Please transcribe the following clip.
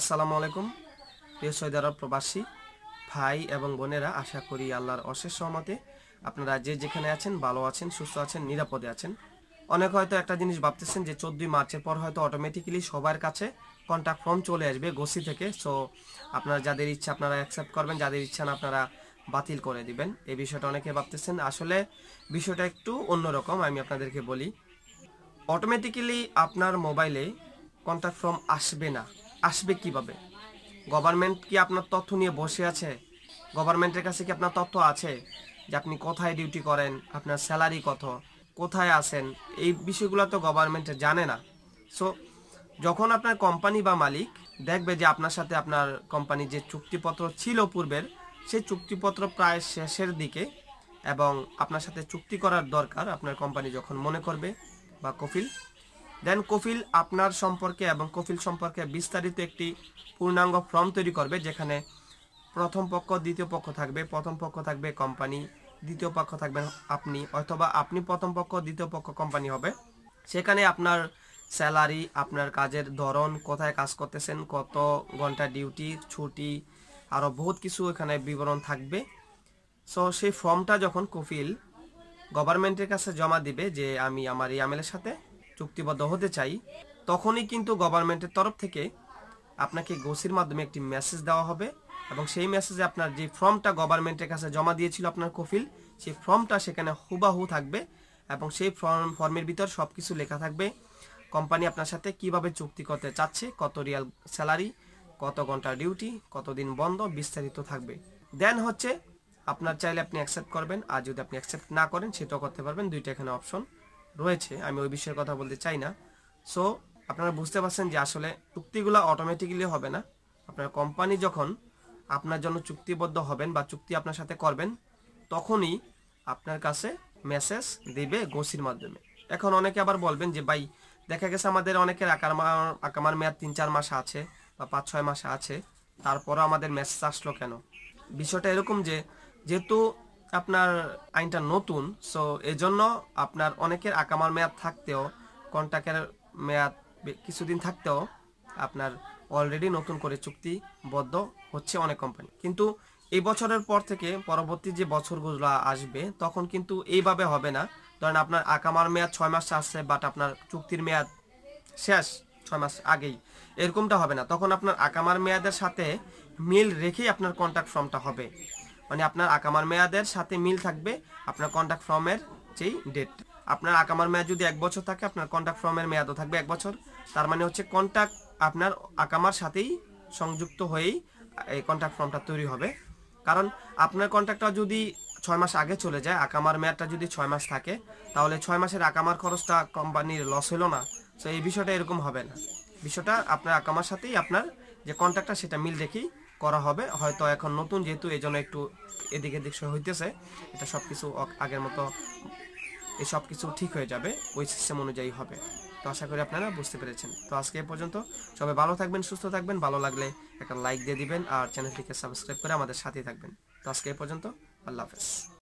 আসসালামু আলাইকুম প্রিয় সৈদারা প্রবাসী ভাই এবং বোনেরা আশা করি আল্লাহর অশেষ সহমতে আপনারা যে যেখানে আছেন ভালো আছেন সুস্থ আছেন নিরাপদে আছেন অনেক হয়তো একটা জিনিস ভাবতেছেন যে চোদ্দই মার্চের পর হয়তো অটোমেটিক্যালি সবার কাছে কন্ট্যাক্ট ফর্ম চলে আসবে গোসি থেকে সো আপনারা যাদের ইচ্ছা আপনারা অ্যাকসেপ্ট করবেন যাদের ইচ্ছা না আপনারা বাতিল করে দিবেন এই বিষয়টা অনেকে ভাবতেছেন আসলে বিষয়টা একটু অন্যরকম আমি আপনাদেরকে বলি অটোমেটিক্যালি আপনার মোবাইলে কন্ট্যাক্ট ফর্ম আসবে না আসবে কিভাবে গভর্নমেন্ট কি আপনার তথ্য নিয়ে বসে আছে গভর্নমেন্টের কাছে কি আপনার তথ্য আছে যে আপনি কোথায় ডিউটি করেন আপনার স্যালারি কত কোথায় আসেন এই বিষয়গুলো তো গভর্নমেন্ট জানে না সো যখন আপনার কোম্পানি বা মালিক দেখবে যে আপনার সাথে আপনার কোম্পানির যে চুক্তিপত্র ছিল পূর্বের সেই চুক্তিপত্র প্রায় শেষের দিকে এবং আপনার সাথে চুক্তি করার দরকার আপনার কোম্পানি যখন মনে করবে বা কফিল দেন কফিল আপনার সম্পর্কে এবং কফিল সম্পর্কে বিস্তারিত একটি পূর্ণাঙ্গ ফর্ম তৈরি করবে যেখানে প্রথম পক্ষ দ্বিতীয় পক্ষ থাকবে প্রথম পক্ষ থাকবে কোম্পানি দ্বিতীয় পক্ষ থাকবেন আপনি অথবা আপনি প্রথম পক্ষ দ্বিতীয় পক্ষ কোম্পানি হবে সেখানে আপনার স্যালারি আপনার কাজের ধরন কোথায় কাজ করতেছেন কত ঘন্টা ডিউটি ছুটি আরও বহুত কিছু এখানে বিবরণ থাকবে সো সেই ফর্মটা যখন কফিল গভর্নমেন্টের কাছে জমা দিবে যে আমি আমার ইয়ামেলের সাথে চুক্তিবদ্ধ হতে চাই তখনই কিন্তু গভর্নমেন্টের তরফ থেকে আপনাকে গোসির মাধ্যমে একটি মেসেজ দেওয়া হবে এবং সেই মেসেজে আপনার যে ফর্মটা গভর্নমেন্টের কাছে জমা দিয়েছিল আপনার কফিল সেই ফর্মটা সেখানে হুবাহু থাকবে এবং সেই ফর্ম ফর্মের ভিতর সব কিছু লেখা থাকবে কোম্পানি আপনার সাথে কিভাবে চুক্তি করতে চাচ্ছে কত রিয়াল স্যালারি কত ঘন্টা ডিউটি কতদিন বন্ধ বিস্তারিত থাকবে দেন হচ্ছে আপনার চাইলে আপনি অ্যাকসেপ্ট করবেন আর যদি আপনি অ্যাকসেপ্ট না করেন সেটাও করতে পারবেন দুইটা এখানে অপশন রয়েছে আমি ওই বিষয়ের কথা বলতে চাই না সো আপনারা বুঝতে পারছেন যে আসলে চুক্তিগুলো অটোমেটিক্যালি হবে না আপনার কোম্পানি যখন আপনার জন্য চুক্তিবদ্ধ হবেন বা চুক্তি আপনার সাথে করবেন তখনই আপনার কাছে মেসেজ দেবে গোসির মাধ্যমে এখন অনেকে আবার বলবেন যে ভাই দেখা গেছে আমাদের অনেকের আকামার আকামার মেয়াদ তিন চার মাস আছে বা পাঁচ ছয় মাস আছে তারপরও আমাদের মেসেজ আসলো কেন বিষয়টা এরকম যে যেহেতু আপনার আইনটা নতুন সো এজন্য আপনার অনেকের আকামার মেয়াদ থাকতেও কন্ট্রাক্টের মেয়াদ কিছুদিন থাকতেও আপনার অলরেডি নতুন করে চুক্তিবদ্ধ হচ্ছে অনেক কোম্পানি কিন্তু এই বছরের পর থেকে পরবর্তী যে বছরগুলো আসবে তখন কিন্তু এইভাবে হবে না ধরেন আপনার আকামার মেয়াদ ছয় মাস আসছে বাট আপনার চুক্তির মেয়াদ শেষ ছয় মাস আগেই এরকমটা হবে না তখন আপনার আকামার মেয়াদের সাথে মিল রেখেই আপনার কন্ট্রাক্ট ফর্মটা হবে মানে আপনার আকামার মেয়াদের সাথে মিল থাকবে আপনার কন্ট্যাক্ট ফর্মের যেই ডেট আপনার আকামার মেয়াদ যদি এক বছর থাকে আপনার কন্ট্যাক্ট ফর্মের মেয়াদও থাকবে এক বছর তার মানে হচ্ছে কন্ট্যাক্ট আপনার আকামার সাথেই সংযুক্ত হয়েই এই কন্ট্যাক্ট ফর্মটা তৈরি হবে কারণ আপনার কন্ট্যাক্টটা যদি ছয় মাস আগে চলে যায় আকামার মেয়াদটা যদি ছয় মাস থাকে তাহলে ছয় মাসের আকামার খরচটা কোম্পানির লস হলো না তো এই বিষয়টা এরকম হবে না বিষয়টা আপনার আকামার সাথেই আপনার যে কন্ট্যাক্টটা সেটা মিল দেখেই করা হবে হয়তো এখন নতুন যেহেতু এই জন্য একটু এদিক এদিক হইতেছে এটা সব কিছু আগের মতো এই সব কিছু ঠিক হয়ে যাবে ওই সিস্টেম অনুযায়ী হবে তো আশা করি আপনারা বুঝতে পেরেছেন তো আজকে এ পর্যন্ত সবাই ভালো থাকবেন সুস্থ থাকবেন ভালো লাগলে একটা লাইক দিয়ে দিবেন আর চ্যানেলটিকে সাবস্ক্রাইব করে আমাদের সাথেই থাকবেন তো আজকে এ পর্যন্ত আল্লাহ হাফেজ